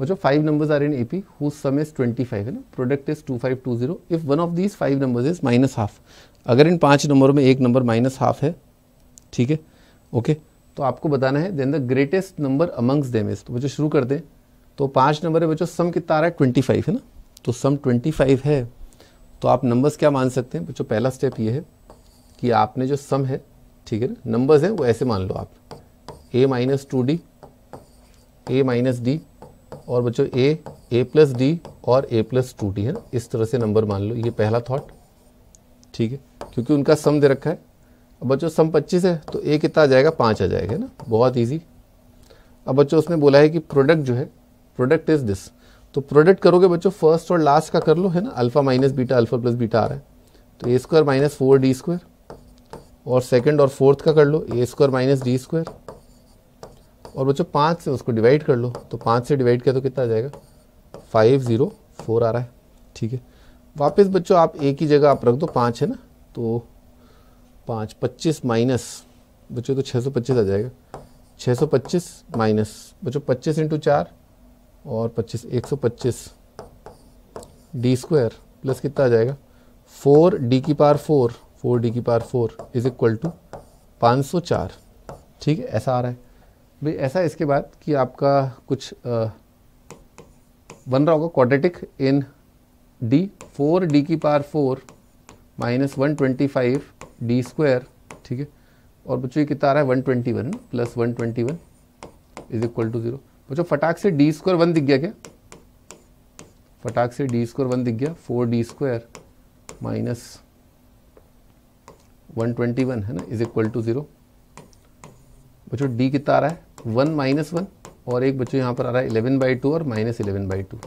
बच्चों जो five numbers are in A P whose sum is twenty five है ना product is two five two zero if one of these five numbers is minus half अगर इन पांच नंबरों में एक नंबर माइनस हाफ है ठीक है ओके तो आपको बताना है then the greatest number amongst them is तो बच्चों शुरू कर दें तो पांच नंबर है बच्चों सम कितना आ रहा है ट्वेंटी फाइव है ना तो सम ट्वेंटी फाइव है तो आप नंबर्स क्या मान सकते हैं बच्चों पहला स्टेप ये है कि आपने जो सम है ठीक है ना नंबर्स हैं वो ऐसे मान लो आप a minus two d a minus d और बच्चों ए ए प्लस डी और ए प्लस टू डी है ना इस तरह से नंबर मान लो ये पहला थॉट ठीक है क्योंकि उनका सम दे रखा है अब बच्चों सम 25 है तो ए कितना आ जाएगा पाँच आ जाएगा ना बहुत ईजी अब बच्चों उसने बोला है कि प्रोडक्ट जो है प्रोडक्ट इज दिस तो प्रोडक्ट करोगे बच्चों फर्स्ट और लास्ट का कर लो है ना alpha minus beta alpha plus beta आ रहा है तो a square minus four D square और सेकेंड और फोर्थ का कर लो a square minus d square और बच्चों पाँच से उसको डिवाइड कर लो तो पाँच से डिवाइड किया तो कितना आ जाएगा फाइव ज़ीरो फोर आ रहा है ठीक है वापस बच्चों आप एक ही जगह आप रख दो पाँच है ना तो पाँच पच्चीस माइनस बच्चों तो छः सौ पच्चीस आ जाएगा छः सौ पच्चीस माइनस बच्चों पच्चीस इंटू चार और पच्चीस एक सौ पच्चीस डी स्क्वायर प्लस कितना आ जाएगा फोर डी की पार फोर फोर डी की पार फोर इज इक्वल टू पाँच सौ चार ठीक है ऐसा आ रहा है भाई ऐसा इसके बाद कि आपका कुछ आ, बन रहा होगा quadratic in d four d की पार four minus one twenty five d square ठीक है और बच्चों ये कितना आ रहा है one twenty one plus one twenty one is equal to zero बच्चों फटाक से डी स्क्वायर वन दिख गया क्या फटाक से डी स्क्वायर वन दिख गया four D square minus one twenty one है ना इज इक्वल टू ज़ीरो बच्चों डी कितना आ रहा है वन माइनस वन और एक बच्चों यहां पर आ रहा है इलेवन बाई टू और माइनस इलेवन बाई टू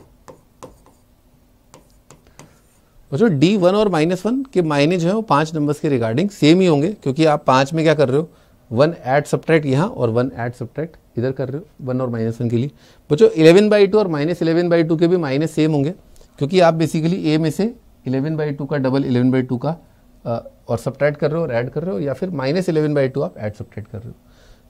बच्चों डी वन और माइनस वन के मायने जो है वो पांच नंबर्स के रिगार्डिंग सेम ही होंगे क्योंकि आप पांच में क्या कर रहे हो वन एड सब्ट्रैक्ट यहां और वन एड सब्ट्रैक्ट इधर कर रहे हो वन और माइनस वन के लिए बच्चों इलेवन बाई टू और माइनस इलेवन बाई टू के भी माइनस सेम होंगे क्योंकि आप बेसिकली ए में से इलेवन बाई टू का डबल इलेवन बाई टू का आ, और सब्ट्रैक्ट कर रहे हो और एड कर रहे हो या फिर माइनस इलेवन बाई टू आप एड सब्ट्रैक्ट कर रहे हो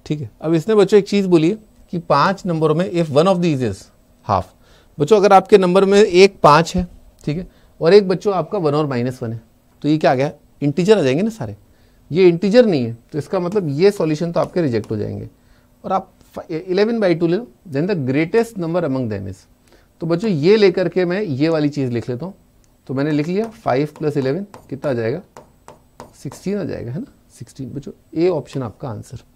ठीक है अब इसने बच्चों एक चीज़ बोली कि पाँच नंबरों में if one of these is half बच्चों अगर आपके नंबर में एक पाँच है ठीक है और एक बच्चों आपका वन और माइनस वन है तो ये क्या आ गया इंटीजर आ जाएंगे ना सारे ये इंटीजर नहीं है तो इसका मतलब ये सॉल्यूशन तो आपके रिजेक्ट हो जाएंगे और आप इलेवन बाई टू ले लो then the greatest number among them is तो बच्चों ये लेकर के मैं ये वाली चीज़ लिख लेता हूँ तो मैंने लिख लिया फाइव प्लस इलेवन कितना आ जाएगा सिक्सटीन आ जाएगा है ना सिक्सटीन बच्चों ए ऑप्शन आपका आंसर